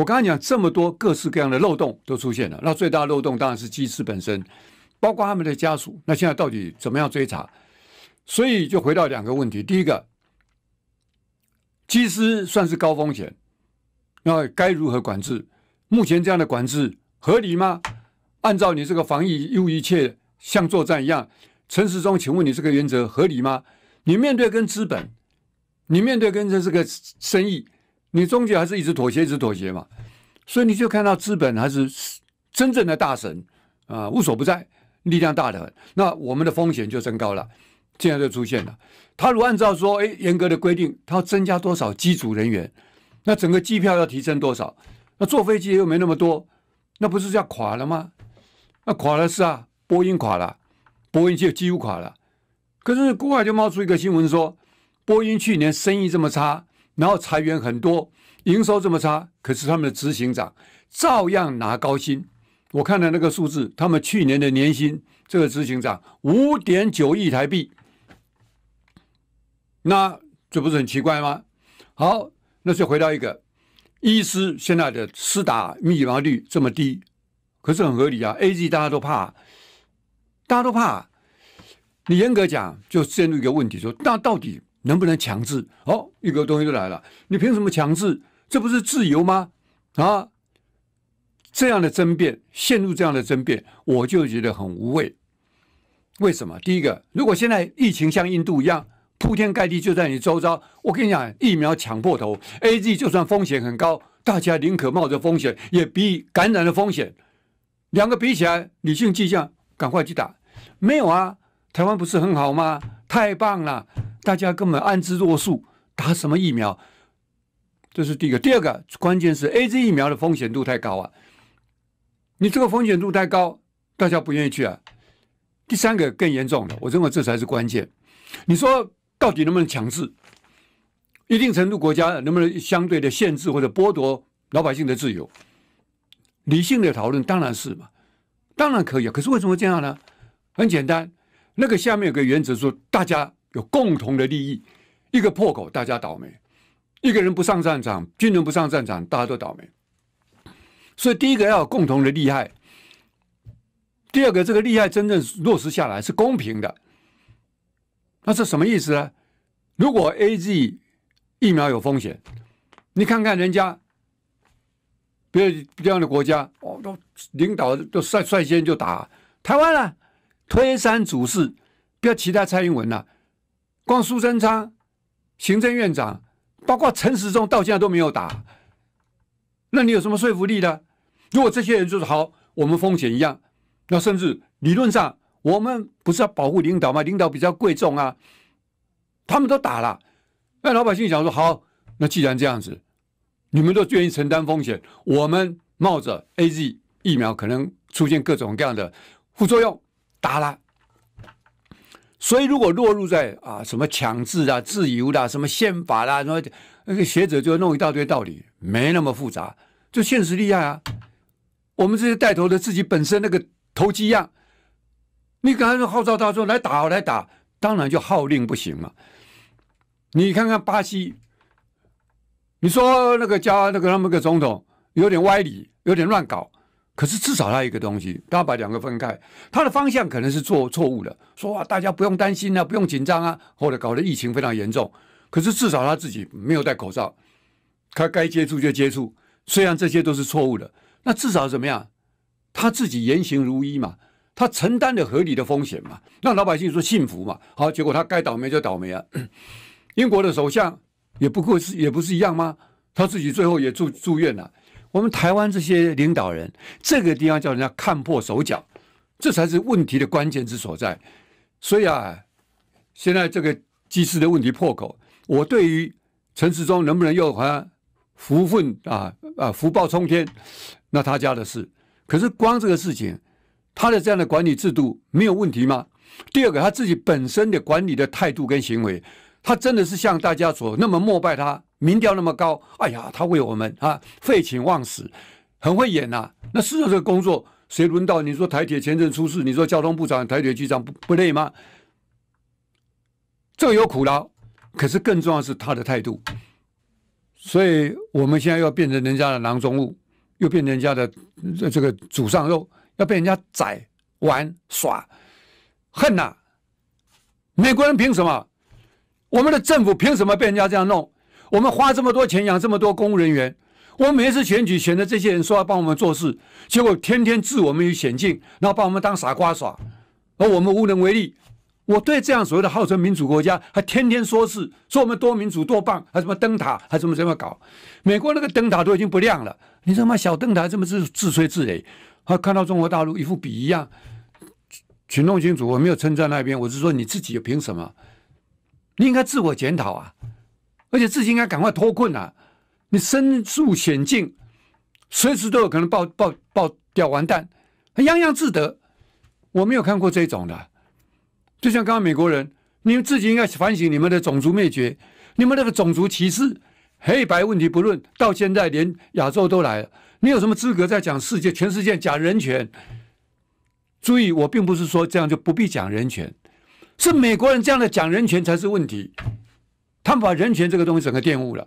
我刚才讲这么多各式各样的漏洞都出现了，那最大漏洞当然是机师本身，包括他们的家属。那现在到底怎么样追查？所以就回到两个问题：第一个，机师算是高风险，那该如何管制？目前这样的管制合理吗？按照你这个防疫又一切像作战一样，陈时中，请问你这个原则合理吗？你面对跟资本，你面对跟这这个生意。你终究还是一直妥协，一直妥协嘛，所以你就看到资本还是真正的大神啊，无所不在，力量大的很。那我们的风险就增高了，这样就出现了。他如果按照说，哎，严格的规定，他要增加多少机组人员，那整个机票要提升多少？那坐飞机又没那么多，那不是要垮了吗？那垮了是啊，波音垮了，波音就几乎垮了。可是国外就冒出一个新闻说，波音去年生意这么差。然后裁员很多，营收这么差，可是他们的执行长照样拿高薪。我看了那个数字，他们去年的年薪，这个执行长五点九亿台币，那这不是很奇怪吗？好，那就回到一个，医师现在的私打密亡率这么低，可是很合理啊。A G 大家都怕，大家都怕，你严格讲就陷入一个问题，说那到底？能不能强制？哦，一个东西就来了，你凭什么强制？这不是自由吗？啊，这样的争辩陷入这样的争辩，我就觉得很无谓。为什么？第一个，如果现在疫情像印度一样铺天盖地，就在你周遭，我跟你讲，疫苗抢破头，A G 就算风险很高，大家宁可冒着风险，也比感染的风险两个比起来，理性迹象赶快去打。没有啊，台湾不是很好吗？太棒了。大家根本安之若素，打什么疫苗？这是第一个。第二个关键是 A Z 疫苗的风险度太高啊！你这个风险度太高，大家不愿意去啊。第三个更严重的，我认为这才是关键。你说到底能不能强制？一定程度国家能不能相对的限制或者剥夺老百姓的自由？理性的讨论当然是嘛，当然可以。可是为什么这样呢？很简单，那个下面有个原则说，大家。有共同的利益，一个破口大家倒霉；一个人不上战场，军人不上战场，大家都倒霉。所以，第一个要有共同的利害；第二个，这个利害真正落实下来是公平的。那是什么意思呢？如果 A、Z 疫苗有风险，你看看人家，别这样的国家哦，都领导都率率先就打台湾了，推三阻四，不要其他蔡英文了。光苏贞昌、行政院长，包括陈时中，到现在都没有打。那你有什么说服力呢？如果这些人就是好，我们风险一样，那甚至理论上，我们不是要保护领导吗？领导比较贵重啊，他们都打了。那老百姓想说，好，那既然这样子，你们都愿意承担风险，我们冒着 A Z 疫苗可能出现各种各样的副作用，打了。所以，如果落入在啊什么强制啊、自由啊、什么宪法啦，那后那个学者就弄一大堆道理，没那么复杂，就现实厉害啊。我们这些带头的自己本身那个投机样，你刚才号召他说来打来打，当然就号令不行了。你看看巴西，你说那个加那个那么个总统有点歪理，有点乱搞。可是至少他一个东西，他把两个分开，他的方向可能是做错误的，说啊大家不用担心啊，不用紧张啊，或者搞得疫情非常严重。可是至少他自己没有戴口罩，他该接触就接触，虽然这些都是错误的，那至少怎么样，他自己言行如一嘛，他承担的合理的风险嘛，让老百姓说幸福嘛。好，结果他该倒霉就倒霉啊，英国的首相也不过是也不是一样吗？他自己最后也住住院了。我们台湾这些领导人，这个地方叫人家看破手脚，这才是问题的关键之所在。所以啊，现在这个机师的问题破口，我对于陈世忠能不能又还福分啊啊福报冲天，那他家的事。可是光这个事情，他的这样的管理制度没有问题吗？第二个他自己本身的管理的态度跟行为。他真的是像大家所那么膜拜他，民调那么高。哎呀，他为我们啊废寝忘食，很会演呐。那四这个工作，谁轮到你说台铁前阵出事？你说交通部长、台铁局长不不累吗？这个有苦劳，可是更重要是他的态度。所以我们现在要变成人家的囊中物，又变成人家的这个祖上肉，要被人家宰玩耍，恨呐！美国人凭什么？我们的政府凭什么被人家这样弄？我们花这么多钱养这么多公务人员，我们每次选举选择这些人说要帮我们做事，结果天天置我们于险境，然后把我们当傻瓜耍，而我们无能为力。我对这样所谓的号称民主国家还天天说事，说我们多民主多棒，还什么灯塔，还怎么怎么搞？美国那个灯塔都已经不亮了，你他妈小灯塔这么自自吹自擂？他看到中国大陆一副笔一样，请弄清楚。我没有称赞那边，我是说你自己又凭什么？你应该自我检讨啊，而且自己应该赶快脱困啊！你身处险境，随时都有可能爆爆爆掉完蛋，洋洋自得，我没有看过这种的。就像刚刚美国人，你们自己应该反省你们的种族灭绝，你们那个种族歧视，黑白问题不论，到现在连亚洲都来了，你有什么资格在讲世界？全世界讲人权？注意，我并不是说这样就不必讲人权。是美国人这样的讲人权才是问题，他们把人权这个东西整个玷污了。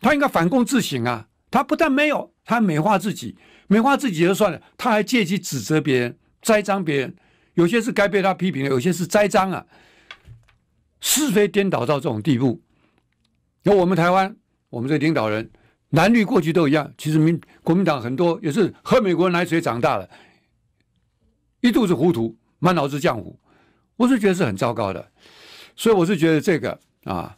他应该反躬自省啊！他不但没有，他还美化自己，美化自己就算了，他还借机指责别人、栽赃别人。有些是该被他批评的，有些是栽赃啊！是非颠倒到这种地步。那我们台湾，我们这领导人，男女过去都一样。其实民国民党很多也是喝美国奶水长大的，一肚子糊涂，满脑子浆糊。我是觉得是很糟糕的，所以我是觉得这个啊，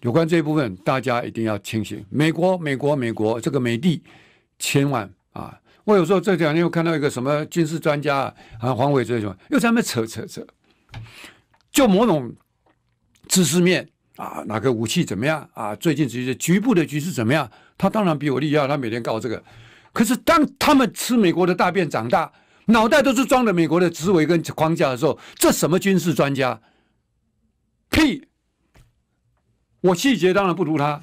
有关这一部分，大家一定要清醒。美国，美国，美国，这个美帝，千万啊！我有时候这两天又看到一个什么军事专家啊，黄伟这种又在那扯扯扯，就某种知识面啊，哪个武器怎么样啊？最近局势、局部的局势怎么样？他当然比我厉害，他每天告这个。可是当他们吃美国的大便长大。脑袋都是装的美国的思维跟框架的时候，这什么军事专家？屁！我细节当然不如他，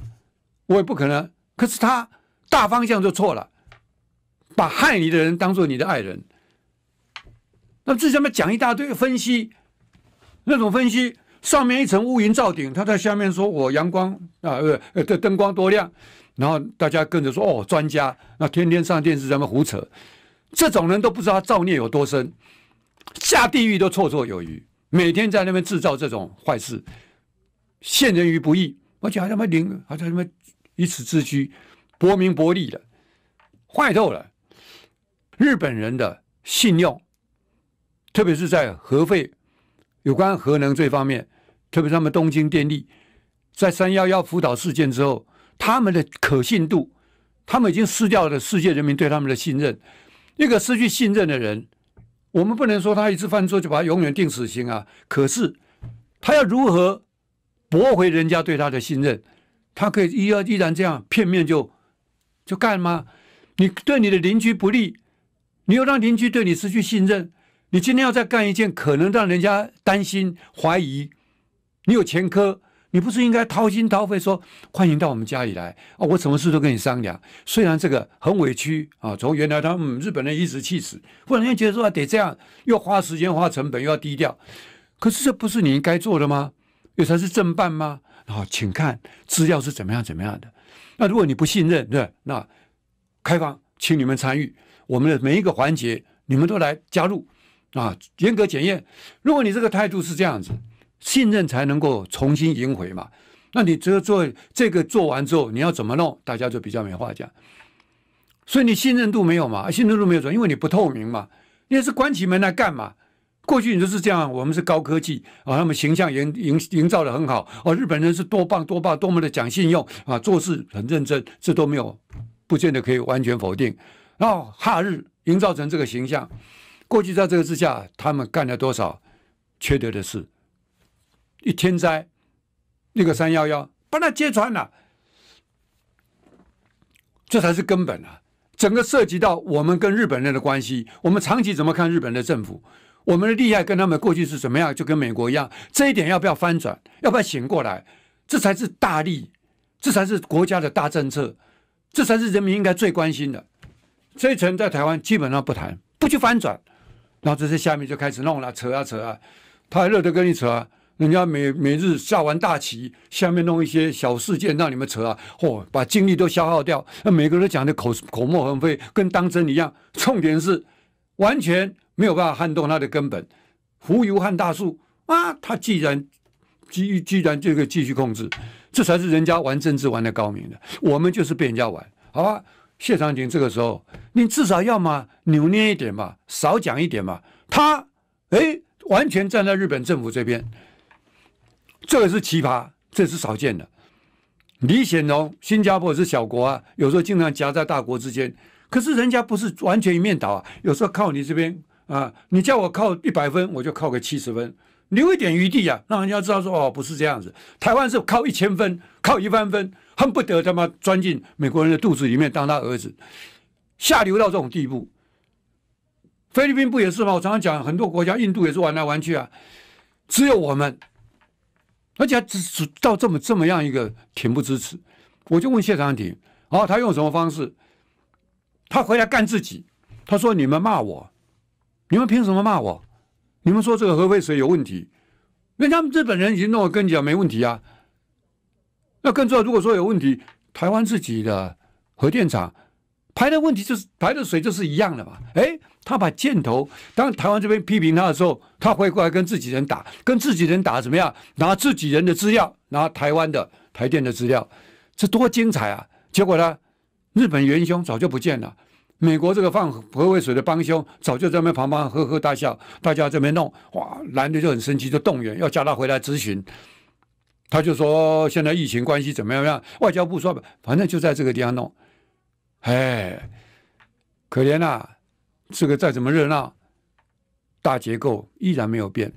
我也不可能。可是他大方向就错了，把害你的人当做你的爱人。那这下面讲一大堆分析，那种分析上面一层乌云罩顶，他在下面说我阳光啊，呃，这灯光多亮，然后大家跟着说哦，专家那天天上电视怎么胡扯？这种人都不知道他造孽有多深，下地狱都绰绰有余。每天在那边制造这种坏事，陷人于不义。而且还他零，好还他妈以此自居，薄名薄利的，坏透了。日本人的信用，特别是在核废、有关核能这方面，特别是他们东京电力，在三幺幺福岛事件之后，他们的可信度，他们已经失掉了世界人民对他们的信任。一个失去信任的人，我们不能说他一次犯错就把他永远定死刑啊。可是，他要如何驳回人家对他的信任？他可以依要依然这样片面就就干吗？你对你的邻居不利，你要让邻居对你失去信任，你今天要再干一件可能让人家担心怀疑，你有前科。你不是应该掏心掏肺说欢迎到我们家里来啊？我什么事都跟你商量。虽然这个很委屈啊，从原来他们日本人颐指气使，忽然间觉得说得这样，又花时间花成本，又要低调，可是这不是你应该做的吗？又才是正办吗？好，请看资料是怎么样怎么样的。那如果你不信任对，那开放，请你们参与我们的每一个环节，你们都来加入啊，严格检验。如果你这个态度是这样子。信任才能够重新赢回嘛？那你只有做这个做完之后，你要怎么弄？大家就比较没话讲。所以你信任度没有嘛？信任度没有准，因为你不透明嘛。你也是关起门来干嘛？过去你就是这样，我们是高科技啊，他们形象营营营造的很好啊。日本人是多棒多棒，多么的讲信用啊，做事很认真，这都没有，不见得可以完全否定。然后哈日营造成这个形象，过去在这个之下，他们干了多少缺德的事？一天灾，那个三幺幺把它揭穿了，这才是根本啊！整个涉及到我们跟日本人的关系，我们长期怎么看日本的政府，我们的利害跟他们过去是怎么样，就跟美国一样。这一点要不要翻转，要不要醒过来？这才是大利，这才是国家的大政策，这才是人民应该最关心的。这一层在台湾基本上不谈，不去翻转，然后这些下面就开始弄了，扯啊扯啊，他还乐得跟你扯啊。人家每每日下完大棋，下面弄一些小事件让你们扯啊，嚯，把精力都消耗掉。那每个人都讲的口口沫横飞，跟当真一样。重点是，完全没有办法撼动他的根本，蜉蝣撼大树啊！他既然，既既然这个继续控制，这才是人家玩政治玩的高明的。我们就是被人家玩，好吧？谢长廷这个时候，你至少要么扭捏一点嘛，少讲一点嘛。他哎，完全站在日本政府这边。这也是奇葩，这是少见的。李显龙，新加坡是小国啊，有时候经常夹在大国之间。可是人家不是完全一面倒啊，有时候靠你这边啊，你叫我靠一百分，我就靠个七十分，留一点余地啊，让人家知道说哦，不是这样子。台湾是靠一千分，靠一万分，恨不得他妈钻进美国人的肚子里面当他儿子，下流到这种地步。菲律宾不也是吗？我常常讲，很多国家，印度也是玩来玩去啊，只有我们。而且只只到这么这么样一个恬不知耻，我就问谢长廷，哦，他用什么方式？他回来干自己，他说你们骂我，你们凭什么骂我？你们说这个核废水有问题，人家日本人已经弄了，跟你讲没问题啊。那更重要，如果说有问题，台湾自己的核电厂。排的问题就是排的水就是一样的嘛，哎，他把箭头当台湾这边批评他的时候，他回过来跟自己人打，跟自己人打怎么样？拿自己人的资料，拿台湾的台电的资料，这多精彩啊！结果呢，日本元凶早就不见了，美国这个放核废水的帮凶早就在那边旁旁呵呵大笑，大家这边弄，哇，男的就很生气，就动员要叫他回来咨询，他就说现在疫情关系怎么样样？外交部说反正就在这个地方弄。哎，可怜啊，这个再怎么热闹，大结构依然没有变。